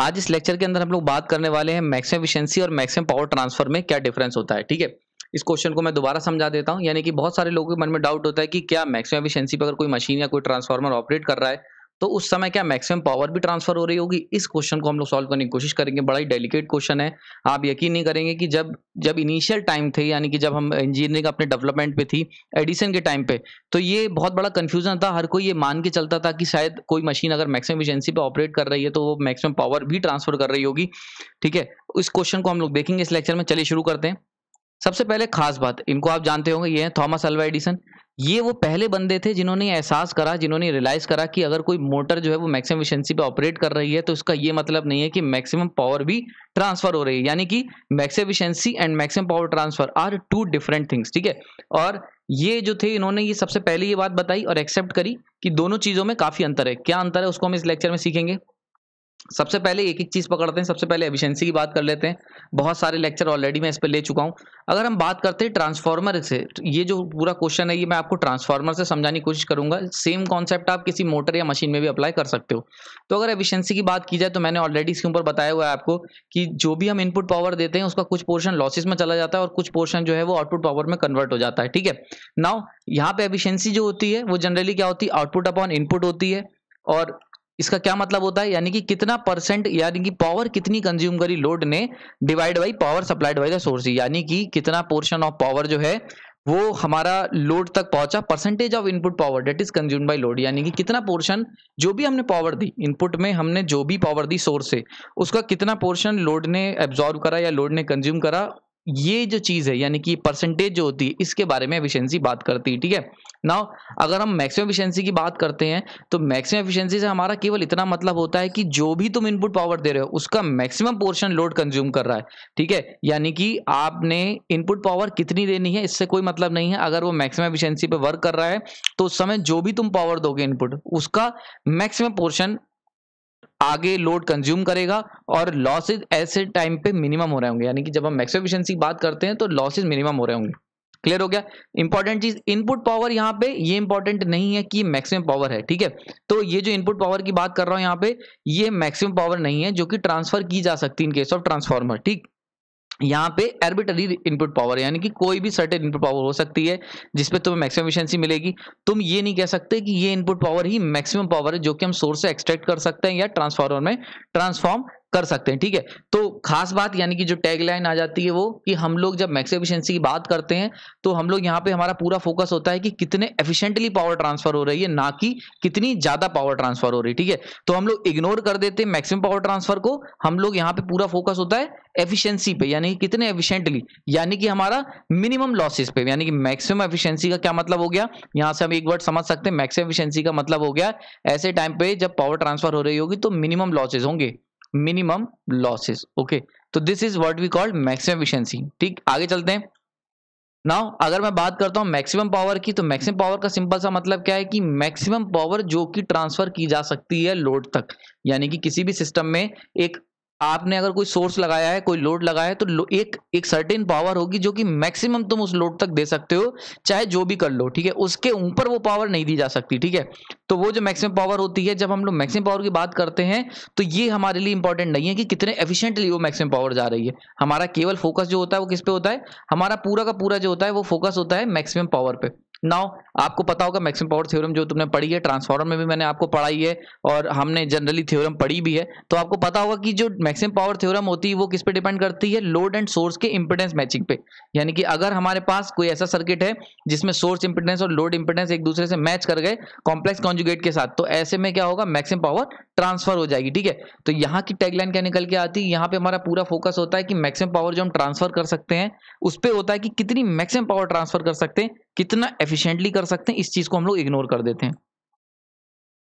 आज इस लेक्चर के अंदर हम लोग बात करने वाले हैं मैक्सिमम एफिशिएंसी और मैक्सिमम पावर ट्रांसफर में क्या डिफरेंस होता है ठीक है इस क्वेश्चन को मैं दोबारा समझा देता हूँ यानी कि बहुत सारे लोगों के मन में डाउट होता है कि क्या मैक्सिमम एफिशिएंसी पर अगर कोई मशीन या कोई ट्रांसफार्मर ऑपरेट कर रहा है तो उस समय क्या मैक्सिमम पावर भी ट्रांसफर हो रही होगी इस क्वेश्चन को हम लोग सॉल्व करने की कोशिश करेंगे बड़ा ही डेलिकेट क्वेश्चन है आप यकीन नहीं करेंगे कि जब जब इनिशियल टाइम थे यानी कि जब हम इंजीनियरिंग अपने डेवलपमेंट पे थी एडिसन के टाइम पे तो ये बहुत बड़ा कन्फ्यूजन था हर कोई ये मान के चलता था कि शायद कोई मशीन अगर मैक्सिमम एजेंसी पर ऑपरेट कर रही है तो वो मैक्सिमम पावर भी ट्रांसफर कर रही होगी ठीक है इस क्वेश्चन को हम लोग देखेंगे इस लेक्चर में चलिए शुरू करते हैं सबसे पहले खास बात इनको आप जानते होंगे ये है थॉमस अल्वा एडिसन ये वो पहले बंदे थे जिन्होंने एहसास करा जिन्होंने रियलाइज़ करा कि अगर कोई मोटर जो है वो मैक्सिमम एफिशिएंसी पे ऑपरेट कर रही है तो उसका ये मतलब नहीं है कि मैक्सिमम पावर भी ट्रांसफर हो रही है यानी कि maximum efficiency and maximum power transfer are two different things ठीक है और ये जो थे इन्होंने ये सबसे पहले ये बात बताई और एक्सेप्ट करी कि दोनों चीज़ों में काफ़ी अंतर है क्या अंतर है उसको हम इस लेक्चर में सीखेंगे सबसे पहले एक एक चीज़ पकड़ते हैं सबसे पहले एफिशिएंसी की बात कर लेते हैं बहुत सारे लेक्चर ऑलरेडी मैं इस पर ले चुका हूं अगर हम बात करते हैं ट्रांसफार्मर से ये जो पूरा क्वेश्चन है ये मैं आपको ट्रांसफार्मर से समझाने की कोशिश करूंगा सेम कॉन्सेप्ट आप किसी मोटर या मशीन में भी अप्लाई कर सकते हो तो अगर एफिशियंसी की बात की जाए तो मैंने ऑलरेडी इसके ऊपर बताया हुआ है आपको कि जो भी हम इनपुट पावर देते हैं उसका कुछ पोर्शन लॉसेज में चला जाता है और कुछ पोर्शन जो है वो आउटपुट पावर में कन्वर्ट हो जाता है ठीक है नाउ यहाँ पे एफिशियंसी जो होती है वो जनरली क्या होती है आउटपुट अपॉन इनपुट होती है और इसका क्या मतलब होता है यानी कि कितना परसेंट यानी कि पावर कितनी कंज्यूम करी लोड ने divide by power supplied by the source यानी कि कितना पोर्शन ऑफ पावर जो है वो हमारा लोड तक पहुंचा percentage of input power that is consume by load यानी कि कितना पोर्शन जो भी हमने पावर दी इनपुट में हमने जो भी पावर दी सोर्स से उसका कितना पोर्शन लोड ने एब्जॉर्व करा या लोड ने कंज्यूम करा ये जो चीज़ है यानी कि परसेंटेज जो होती है इसके बारे में एफिशिएंसी बात करती है ठीक है नाउ अगर हम मैक्सिमम एफिशिएंसी की बात करते हैं तो मैक्सिमम एफिशिएंसी से हमारा केवल इतना मतलब होता है कि जो भी तुम इनपुट पावर दे रहे हो उसका मैक्सिमम पोर्शन लोड कंज्यूम कर रहा है ठीक है यानी कि आपने इनपुट पावर कितनी देनी है इससे कोई मतलब नहीं है अगर वो मैक्सिमम एफिशियंसी पर वर्क कर रहा है तो उस समय जो भी तुम पावर दोगे इनपुट उसका मैक्सिमम पोर्शन आगे लोड कंज्यूम करेगा और लॉसेज ऐसे टाइम पे मिनिमम हो रहे होंगे यानी कि जब हम मैक्स की बात करते हैं तो लॉसेज मिनिमम हो रहे होंगे क्लियर हो गया इंपॉर्टेंट चीज इनपुट पावर यहाँ पे ये इंपॉर्टेंट नहीं है कि मैक्सिमम पावर है ठीक है तो ये जो इनपुट पावर की बात कर रहा हूं यहाँ पे ये मैक्सिमम पावर नहीं है जो कि ट्रांसफर की जा सकती है इन केस ऑफ ट्रांसफार्मर ठीक यहाँ पे एर्बिटरी इनपुट पावर यानी कि कोई भी सर्टेन इनपुट पावर हो सकती है जिसपे तुम्हें मैक्सिमम एफिशिएंसी मिलेगी तुम ये नहीं कह सकते कि ये इनपुट पावर ही मैक्सिमम पावर है जो कि हम सोर्स से एक्सट्रैक्ट कर सकते हैं या ट्रांसफार्मर में ट्रांसफॉर्म कर सकते हैं ठीक है तो खास बात यानी कि जो टैगलाइन आ जाती है वो कि हम लोग जब मैक्स एफिशिएंसी की बात करते हैं तो हम लोग यहाँ पे हमारा पूरा फोकस होता है कि कितने एफिशिएंटली पावर ट्रांसफर हो रही है ना कि कितनी ज्यादा पावर ट्रांसफर हो रही है ठीक है तो हम लोग इग्नोर कर देते हैं मैक्सिमम पावर ट्रांसफर को हम लोग यहाँ पे पूरा फोकस होता है एफिशियंसी पे यानी कितने एफिशियंटली यानी कि हमारा मिनिमम लॉसेस पे यानी कि मैक्सिमम एफिशियंसी का क्या मतलब हो गया यहाँ से हम एक वर्ड समझ सकते हैं मैक्सिमम एफिशियंसी का मतलब हो गया ऐसे टाइम पे जब पावर ट्रांसफर हो रही होगी तो मिनिमम लॉसेज होंगे मिनिमम लॉसेस ओके तो this is what we called maximum efficiency ठीक आगे चलते हैं नाउ अगर मैं बात करता हूं मैक्सिमम पावर की तो मैक्सिमम पावर का सिंपल सा मतलब क्या है कि मैक्सिमम पावर जो कि ट्रांसफर की जा सकती है लोड तक यानी कि किसी भी सिस्टम में एक आपने अगर कोई सोर्स लगाया है कोई लोड लगाया है तो एक एक सर्टेन पावर होगी जो कि मैक्सिमम तुम उस लोड तक दे सकते हो चाहे जो भी कर लो ठीक है उसके ऊपर वो पावर नहीं दी जा सकती ठीक है तो वो जो मैक्सिमम पावर होती है जब हम लोग मैक्सिमम पावर की बात करते हैं तो ये हमारे लिए इंपॉर्टेंट नहीं है कि कितने एफिशियंटली वो मैक्सिमम पावर जा रही है हमारा केवल फोकस जो होता है वो किस पे होता है हमारा पूरा का पूरा जो होता है वो फोकस होता है मैक्सिमम पावर पे नाउ आपको पता होगा मैक्सिमम पावर थ्योरम जो तुमने पढ़ी है ट्रांसफॉर्मर में भी मैंने आपको पढ़ाई है और हमने जनरली थ्योरम पढ़ी भी है तो आपको पता होगा कि जो मैक्सिमम पावर थ्योरम होती है वो किस पे डिपेंड करती है लोड एंड सोर्स के इंपिडेंस मैचिंग पे यानी कि अगर हमारे पास कोई ऐसा सर्किट है जिसमें सोर्स इंपिडेंस और लोड इंपिडेंस एक दूसरे से मैच कर गए कॉम्प्लेक्स कॉन्जुगेट के साथ तो ऐसे में क्या होगा मैक्सिमम पावर ट्रांसफर हो जाएगी ठीक है तो यहाँ की टैगलाइन क्या निकल के आती है यहाँ पे हमारा पूरा फोकस होता है कि मैक्सिमम पावर जो हम ट्रांसफर कर सकते हैं उस पर होता है कि कितनी मैक्सिमम पावर ट्रांसफर कर सकते हैं कितना एफिशिएंटली कर सकते हैं इस चीज को हम लोग इग्नोर कर देते हैं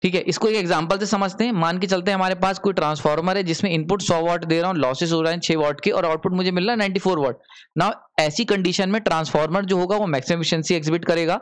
ठीक है इसको एक एग्जांपल से समझते हैं मान के चलते हैं हमारे पास कोई ट्रांसफार्मर है जिसमें इनपुट 100 वाट दे रहा हूं लॉसेस हो रहे हैं 6 वाट के और आउटपुट मुझे मिल रहा है 94 वाट ना ऐसी कंडीशन में ट्रांसफार्मर जो होगा वो मैक्सिमम एफिशिएंसी एग्जिबिट करेगा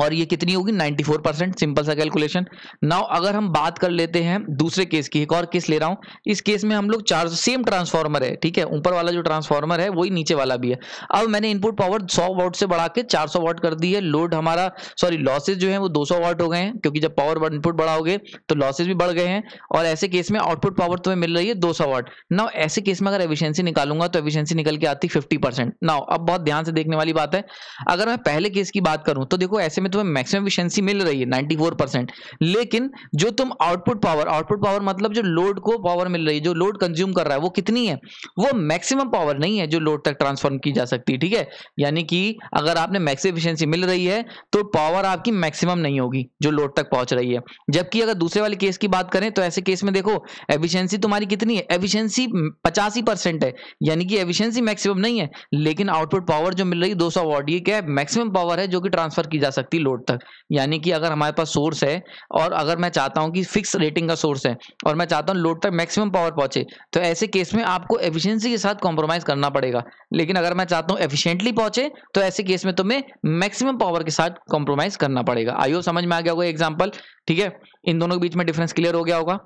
और ये कितनी होगी 94 परसेंट सिंपल सा कैलकुलेशन नाउ अगर हम बात कर लेते हैं दूसरे केस की एक और केस ले रहा हूं इस केस में हम लोग चार सेम ट्रांसफार्मर है ठीक है ऊपर वाला जो ट्रांसफार्मर है वही नीचे वाला भी है अब मैंने इनपुट पावर 100 वाट से बढ़ा के 400 वाट कर दी है लोड हमारा सॉरी लॉसेज जो है वो दो वाट हो गए हैं क्योंकि जब पावर इनपुट बढ़ाओगे तो लॉसेज भी बढ़ गए हैं और ऐसे केस में आउटपुट पावर तुम्हें मिल रही है दो वाट नाउ ऐसे केस में अगर एफिशियंसी निकालूंगा तो एफिशियंसी निकल के आती फिफ्टी परसेंट नाउ अब बहुत ध्यान से देखने वाली बात है अगर मैं पहले केस की बात करूं तो देखो ऐसे में तुम्हें मैक्सिमम इफिशिएंसी मिल रही है 94 परसेंट लेकिन जो तुम आउटपुट पावर आउटपुट पावर मतलब जो लोड को पावर मिल रही है जो लोड कंज्यूम कर रहा है वो कितनी है वो मैक्सिमम पावर नहीं है जो लोड तक ट्रांसफॉर्म की जा सकती है ठीक है यानी कि अगर आपने मैक्सिम एफिशियंसी मिल रही है तो पावर आपकी मैक्सिमम नहीं होगी जो लोड तक पहुंच रही है जबकि अगर दूसरे वाले केस की बात करें तो ऐसे केस में देखो एफिशियंसी तुम्हारी कितनी है एफिशियंसी पचासी परसेंट है यानी कि एफिशियंसी मैक्सिमम नहीं है लेकिन आउटपुट पावर जो मिल रही है दो सौ वॉट ये क्या है मैक्सिमम पावर है जो कि ट्रांसफर की जा सकती सकती लोड तक यानी कि अगर हमारे पास सोर्स है और अगर मैं चाहता हूँ कि फिक्स रेटिंग का सोर्स है और मैं चाहता हूँ लोड तक मैक्सिमम पावर पहुंचे तो ऐसे केस में आपको एफिशिएंसी के साथ कॉम्प्रोमाइज़ करना पड़ेगा लेकिन अगर मैं चाहता हूँ एफिशियंटली पहुंचे तो ऐसे केस में तुम्हें मैक्सिमम पावर के साथ कॉम्प्रोमाइज़ करना पड़ेगा आइयो समझ में आ गया होगा एग्जाम्पल ठीक है इन दोनों के बीच में डिफरेंस क्लियर हो गया होगा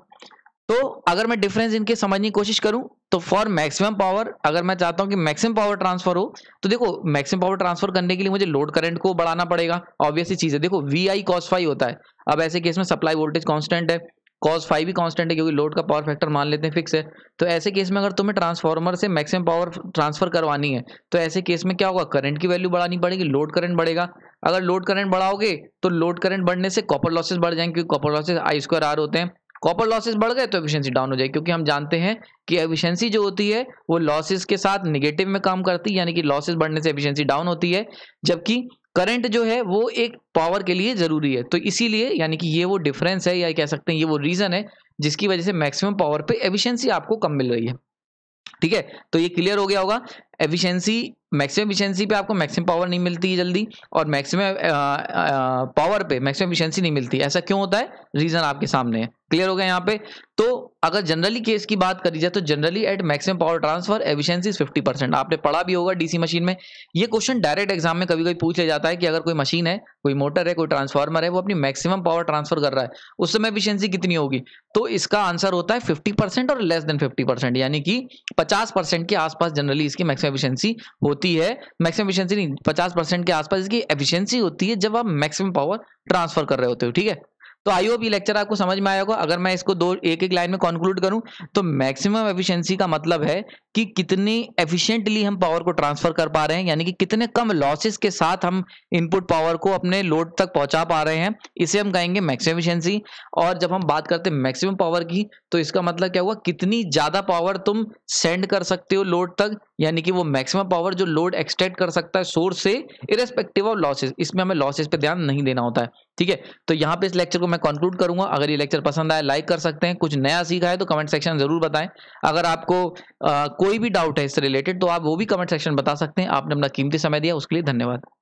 तो अगर मैं डिफरेंस इनके समझने की कोशिश करूं तो फॉर मैक्सिमम पावर अगर मैं चाहता हूं कि मैक्सिमम पावर ट्रांसफर हो तो देखो मैक्सिमम पावर ट्रांसफर करने के लिए मुझे लोड करंट को बढ़ाना पड़ेगा ऑब्वियसली चीज है देखो वी आई कॉस फाइव होता है अब ऐसे केस में सप्लाई वोल्टेज कॉन्स्टेंट है कॉस फाइव भी कॉन्स्टेंट है क्योंकि लोड का पावर फैक्टर मान लेते हैं फिक्स है तो ऐसे केस में अगर तुम्हें ट्रांसफार्मर से मैक्सिमम पावर ट्रांसफर करवानी है तो ऐसे केस में क्या होगा करंट की वैल्यू बढ़ानी पड़ेगी लोड करंट बढ़ेगा अगर लोड करंट बढ़ाओगे तो लोड करंट बढ़ने से कॉपर लॉसेज बढ़ जाएंगे क्योंकि copper losses I square R होते हैं कॉपर लॉसेस बढ़ गए तो एफिशिएंसी डाउन हो जाएगी क्योंकि हम जानते हैं कि एफिशिएंसी जो होती है वो लॉसेस के साथ निगेटिव में काम करती है यानी कि लॉसेस बढ़ने से एफिशिएंसी डाउन होती है जबकि करंट जो है वो एक पावर के लिए ज़रूरी है तो इसीलिए यानी कि ये वो डिफरेंस है या कह सकते हैं ये वो रीज़न है जिसकी वजह से मैक्सिमम पावर पे एफिशिएंसी आपको कम मिल रही है ठीक है तो ये क्लियर हो गया होगा एफिशिएंसी मैक्सिमम एफिशिएंसी पे आपको मैक्सिमम पावर नहीं मिलती है जल्दी और मैक्सिमम पावर पे मैक्सिमम एफिशिएंसी नहीं मिलती ऐसा क्यों होता है रीजन आपके सामने है क्लियर हो गया यहाँ पे तो अगर जनरली केस की बात करी जाए तो generally at maximum power transfer efficiency 50 percent आपने पढ़ा भी होगा डीसी मशीन में ये क्वेश्चन डायरेक्ट एग्जाम में कभी कभी पूछ लिया जाता है कि अगर कोई मशीन है कोई मोटर है कोई ट्रांसफार्मर है वो अपनी मैक्सिमम पावर ट्रांसफर कर रहा है उस समय एफिशियंसी कितनी होगी तो इसका आंसर होता है फिफ्टी और लेस देन फिफ्टी यानी कि पचास के आसपास जनरली इसकी मैक्सिम मैक्सिमम एफिशिएंसी होती है मैक्सिमम एफिशिएंसी नहीं पचास परसेंट के आसपास इसकी एफिशिएंसी होती है जब आप मैक्सिमम पावर ट्रांसफर कर रहे होते हो ठीक है तो आई होप ये लेक्चर आपको समझ में आया होगा अगर मैं इसको दो एक एक लाइन में कॉन्क्लूड करूं तो मैक्सिमम एफिशिएंसी का मतलब है कि कितनी एफिशिएंटली हम पावर को ट्रांसफर कर पा रहे हैं यानी कि कितने कम लॉसेस के साथ हम इनपुट पावर को अपने लोड तक पहुंचा पा रहे हैं इसे हम कहेंगे मैक्सिमम एफिशिएंसी और जब हम बात करते हैं मैक्सिमम पावर की तो इसका मतलब क्या हुआ कितनी ज्यादा पावर तुम सेंड कर सकते हो लोड तक यानी कि वो मैक्सिमम पावर जो लोड एक्सटेंड कर सकता है सोर्स से इरेस्पेक्टिव ऑफ लॉसेस इसमें हमें लॉसेस पे ध्यान नहीं देना होता है ठीक है तो यहाँ पे इस लेक्चर को मैं कंक्लूड करूंगा अगर ये लेक्चर पसंद आया लाइक कर सकते हैं कुछ नया सीखा है तो कमेंट सेक्शन जरूर बताएं अगर आपको आ, कोई भी डाउट है इससे रिलेटेड तो आप वो भी कमेंट सेक्शन बता सकते हैं आपने अपना कीमती समय दिया उसके लिए धन्यवाद